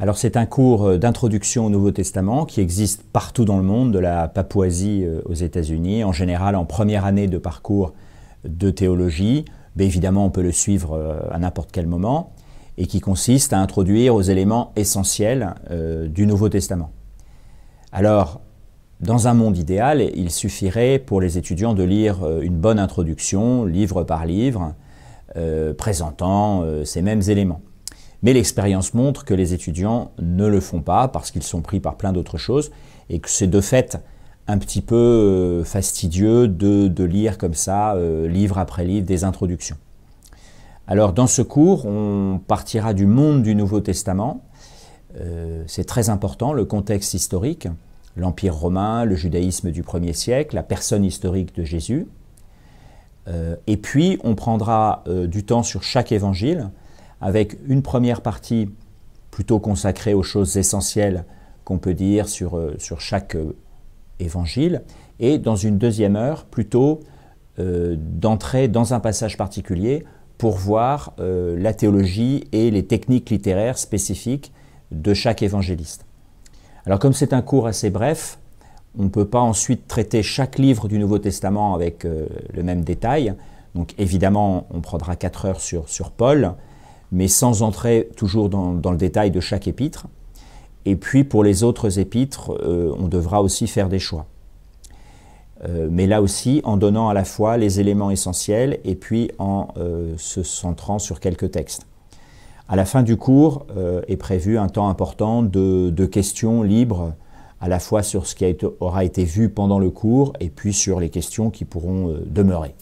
Alors c'est un cours euh, d'introduction au Nouveau Testament qui existe partout dans le monde, de la Papouasie euh, aux États-Unis, en général en première année de parcours de théologie, mais ben, évidemment on peut le suivre euh, à n'importe quel moment, et qui consiste à introduire aux éléments essentiels du Nouveau Testament. Alors, dans un monde idéal, il suffirait pour les étudiants de lire une bonne introduction, livre par livre, présentant ces mêmes éléments. Mais l'expérience montre que les étudiants ne le font pas parce qu'ils sont pris par plein d'autres choses et que c'est de fait un petit peu euh, fastidieux de, lire comme ça, euh, livre après livre, des introductions. Alors dans ce cours, on partira du monde du Nouveau Testament. Euh, c'est très important, le contexte historique, l'Empire romain, le judaïsme du 1er siècle, la personne historique de Jésus. et puis on prendra du temps sur chaque évangile avec une première partie plutôt consacrée aux choses essentielles qu'on peut dire sur, euh, chaque euh, évangile, et dans une deuxième heure plutôt euh, d'entrer dans un passage particulier pour voir la théologie et les techniques littéraires spécifiques de chaque évangéliste. Alors comme c'est un cours assez bref, on ne peut pas ensuite traiter chaque livre du Nouveau Testament avec le même détail. Donc évidemment, on prendra quatre heures sur Paul, mais sans entrer toujours dans, le détail de chaque épître. Et puis pour les autres épîtres, euh, on devra aussi faire des choix. Euh, mais là aussi, en donnant à la fois les éléments essentiels et puis en euh, se centrant sur quelques textes. À la fin du cours est prévu un temps important de, questions libres, à la fois sur ce qui aura été vu pendant le cours et puis sur les questions qui pourront demeurer.